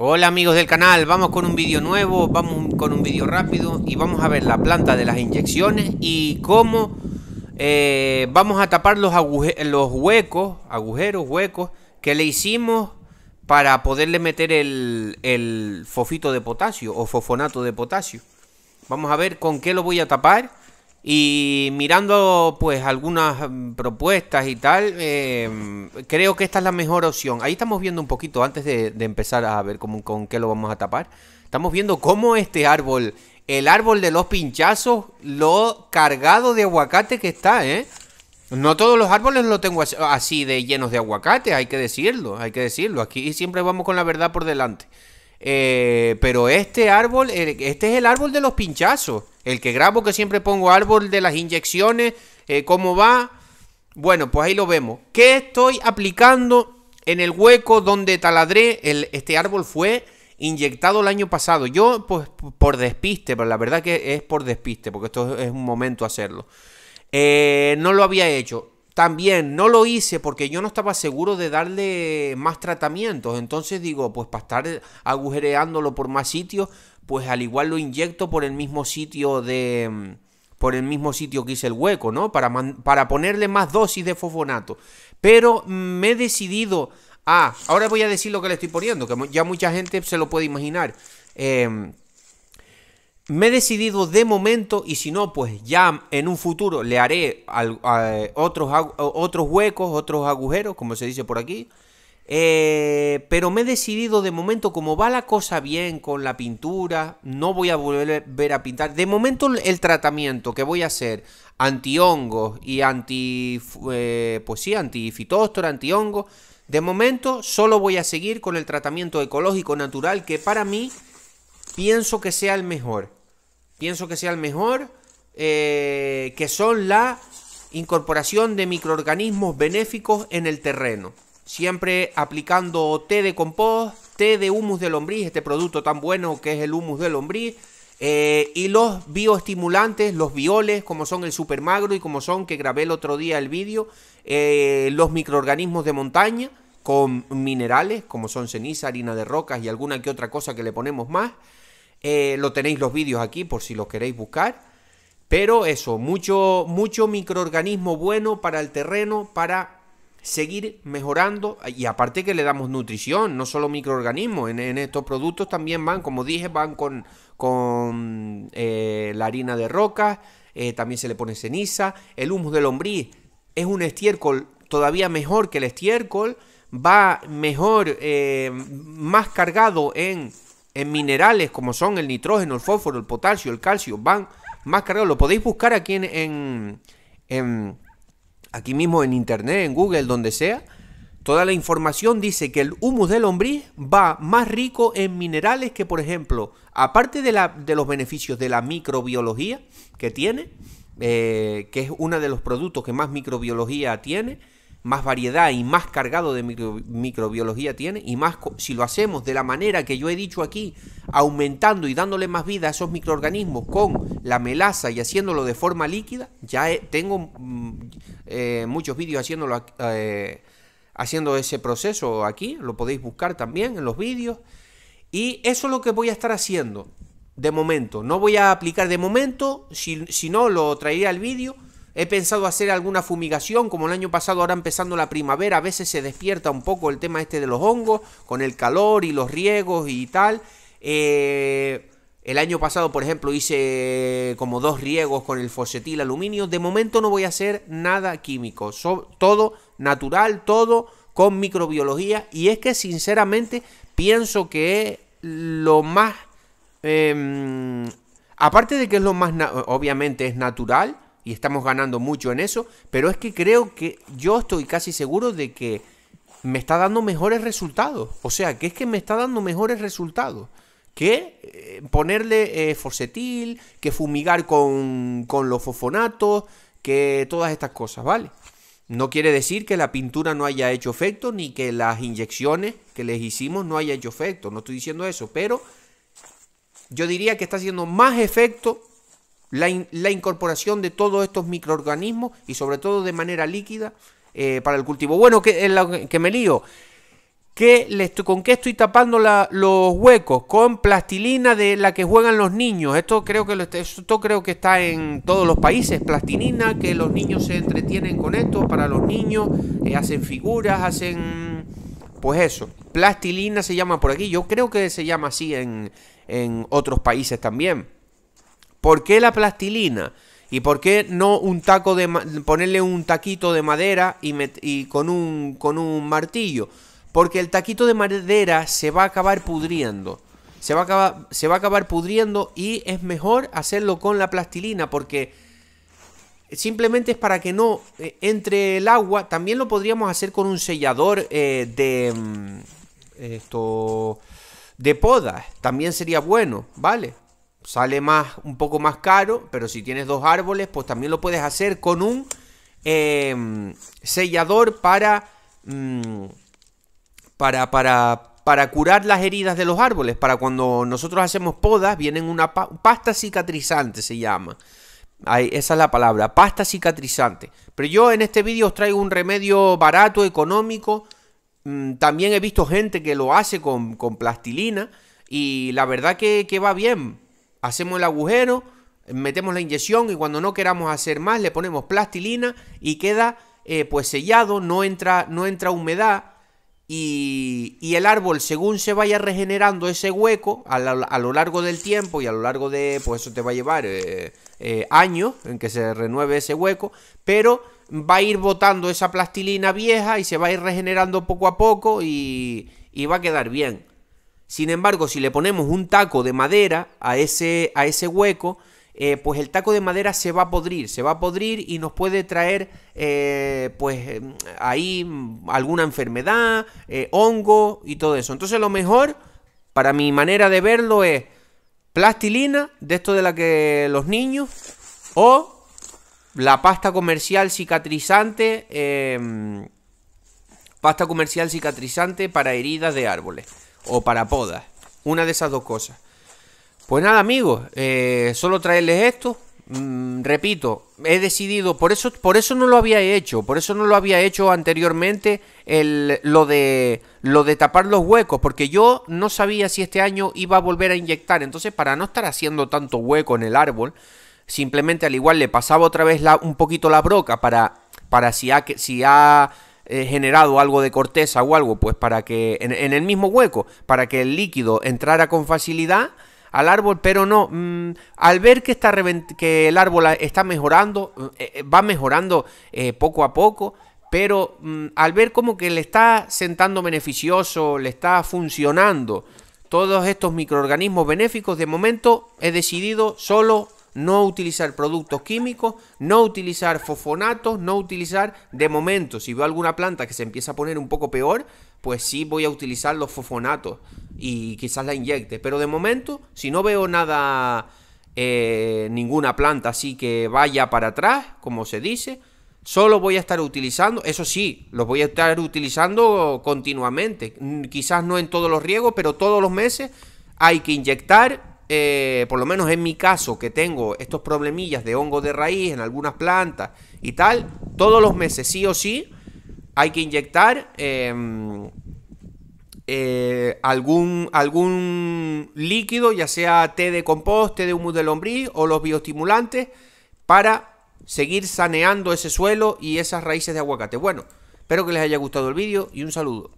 Hola amigos del canal, vamos con un vídeo nuevo, vamos con un vídeo rápido y vamos a ver la planta de las inyecciones y cómo eh, vamos a tapar los, los huecos, agujeros, huecos que le hicimos para poderle meter el, el fofito de potasio o fofonato de potasio. Vamos a ver con qué lo voy a tapar y mirando pues algunas mm, propuestas y tal, em, creo que esta es la mejor opción. Ahí estamos viendo un poquito antes de, empezar a ver cómo, con qué lo vamos a tapar. Estamos viendo cómo este árbol, el árbol de los pinchazos, lo cargado de aguacate que está, ¿eh? No todos los árboles lo tengo así de llenos de aguacate, hay que decirlo, hay que decirlo. Aquí siempre vamos con la verdad por delante. Eh, pero este árbol, eh, este es el árbol de los pinchazos. El que grabo que siempre pongo árbol de las inyecciones, eh, cómo va. Bueno, pues ahí lo vemos. ¿Qué estoy aplicando en el hueco donde taladré? El, este árbol fue inyectado el año pasado. Yo, pues por despiste, pero la verdad que es por despiste, porque esto es un momento hacerlo. Eh, no lo había hecho. También no lo hice porque yo no estaba seguro de darle más tratamientos. Entonces digo, pues para estar agujereándolo por más sitios, pues al igual lo inyecto por el mismo sitio de mm, por el mismo sitio que hice el hueco, ¿no? Para, para ponerle más dosis de fosfonato. Pero mm, me he decidido a... Ahora voy a decir lo que le estoy poniendo, que ya mucha gente se lo puede imaginar. Em, me he decidido de momento y si no, pues ya en un futuro le haré otros, otros huecos, otros agujeros, como se dice por aquí. Eh, pero me he decidido de momento, como va la cosa bien con la pintura, no voy a volver a pintar. De momento el tratamiento que voy a hacer antihongos y anti... Eh, pues sí, anti antihongos. De momento solo voy a seguir con el tratamiento ecológico natural que para mí pienso que sea el mejor. Pienso que sea el mejor, eh, que son la incorporación de microorganismos benéficos en el terreno siempre aplicando té de compost, té de humus de lombriz, este producto tan bueno que es el humus de lombriz, eh, y los bioestimulantes, los violes, como son el supermagro y como son, que grabé el otro día el vídeo, eh, los microorganismos de montaña con minerales, como son ceniza, harina de rocas y alguna que otra cosa que le ponemos más. Eh, lo tenéis los vídeos aquí por si los queréis buscar. Pero eso, mucho, mucho microorganismo bueno para el terreno, para seguir mejorando y aparte que le damos nutrición, no solo microorganismos, en, estos productos también van, como dije, van con, con eh, la harina de roca, eh, también se le pone ceniza, el humus de lombriz es un estiércol todavía mejor que el estiércol, va mejor, eh, más cargado en, minerales como son el nitrógeno, el fósforo, el potasio, el calcio, van más cargados, lo podéis buscar aquí en aquí mismo en internet, en Google, donde sea, toda la información dice que el humus de lombriz va más rico en minerales que, por ejemplo, aparte de, los beneficios de la microbiología que tiene, eh, que es uno de los productos que más microbiología tiene, más variedad y más cargado de microbiología tiene, y más si lo hacemos de la manera que yo he dicho aquí, aumentando y dándole más vida a esos microorganismos con la melaza y haciéndolo de forma líquida, ya tengo mm, eh, muchos vídeos haciéndolo eh, haciendo ese proceso aquí, lo podéis buscar también en los vídeos. Y eso es lo que voy a estar haciendo de momento. No voy a aplicar de momento, si, no lo traería al vídeo He pensado hacer alguna fumigación, como el año pasado, ahora empezando la primavera, a veces se despierta un poco el tema este de los hongos, con el calor y los riegos y tal. Eh, el año pasado, por ejemplo, hice como dos riegos con el fosetil aluminio. De momento no voy a hacer nada químico, todo natural, todo con microbiología. Y es que sinceramente pienso que es lo más... Em, aparte de que es lo más... Obviamente es natural y estamos ganando mucho en eso, pero es que creo que yo estoy casi seguro de que me está dando mejores resultados. O sea, que es que me está dando mejores resultados que eh, ponerle eh, forcetil, que fumigar con, con los fosfonatos, que todas estas cosas, ¿vale? No quiere decir que la pintura no haya hecho efecto, ni que las inyecciones que les hicimos no haya hecho efecto. No estoy diciendo eso, pero yo diría que está haciendo más efecto la, incorporación de todos estos microorganismos y sobre todo de manera líquida eh, para el cultivo. Bueno, que, que me lío. ¿Con qué estoy tapando los huecos? Con plastilina de la que juegan los niños. Esto creo, que esto creo que está en todos los países. Plastilina, que los niños se entretienen con esto. Para los niños eh, hacen figuras, hacen... Pues eso. Plastilina se llama por aquí. Yo creo que se llama así en, en otros países también. ¿Por qué la plastilina? ¿Y por qué no un taco de ponerle un taquito de madera y, con, un, con un martillo? Porque el taquito de madera se va a acabar pudriendo. Se va, a acabar, se va a acabar pudriendo y es mejor hacerlo con la plastilina porque simplemente es para que no eh, entre el agua. También lo podríamos hacer con un sellador eh, de mm, esto de podas. También sería bueno, ¿vale? sale más, un poco más caro, pero si tienes dos árboles, pues también lo puedes hacer con un em, sellador mm, para, para, para, curar las heridas de los árboles. Para cuando nosotros hacemos podas, vienen una pasta cicatrizante, se llama. esa es la palabra, pasta cicatrizante. Pero yo en este vídeo os traigo un remedio barato, económico. Mm, también he visto gente que lo hace con, plastilina. Y la verdad que va bien hacemos el agujero, metemos la inyección y cuando no queramos hacer más le ponemos plastilina y queda eh, pues sellado, no entra, humedad y, el árbol según se vaya regenerando ese hueco a, lo largo del tiempo y a lo largo de, pues eso te va a llevar eh, eh, años en que se renueve ese hueco, pero va a ir botando esa plastilina vieja y se va a ir regenerando poco a poco y va a quedar bien. Sin embargo, si le ponemos un taco de madera a ese, a ese hueco, eh, pues el taco de madera se va a podrir, se va a podrir y nos puede traer eh, pues ahí alguna enfermedad, eh, hongo y todo eso. Entonces lo mejor, para mi manera de verlo, es plastilina, de esto de la que los niños, o la pasta comercial cicatrizante, em, pasta comercial cicatrizante para heridas de árboles o para podas. Una de esas dos cosas. Pues nada, amigos, eh, solo traerles esto. Mm, repito, he decidido, por eso, por eso no lo había hecho, por eso no lo había hecho anteriormente el, lo, de, lo de tapar los huecos, porque yo no sabía si este año iba a volver a inyectar, entonces para no estar haciendo tanto hueco en el árbol, simplemente al igual le pasaba otra vez un poquito la broca para, para si ha, si ha eh, generado algo de corteza o algo, pues para que en, el mismo hueco, para que el líquido entrara con facilidad al árbol, pero no, mm, al ver que, está que el árbol está mejorando, eh, eh, va mejorando poco a poco, pero mm, al ver como que le está sentando beneficioso, le está funcionando todos estos microorganismos benéficos, de momento he decidido solo no utilizar productos químicos, no utilizar fosfonatos, no utilizar, de momento, si veo alguna planta que se empieza a poner un poco peor, pues sí voy a utilizar los fosfonatos y quizás la inyecte. Pero de momento, si no veo nada, eh, ninguna planta así que vaya para atrás, como se dice, solo voy a estar utilizando, eso sí, los voy a estar utilizando continuamente. Quizás no en todos los riegos, pero todos los meses hay que inyectar eh, por lo menos en mi caso, que tengo estos problemillas de hongo de raíz en algunas plantas y tal, todos los meses sí o sí hay que inyectar em, eh, algún, algún líquido, ya sea té de compost, té de humus de lombriz o los bioestimulantes, para seguir saneando ese suelo y esas raíces de aguacate. Bueno, espero que les haya gustado el vídeo y un saludo.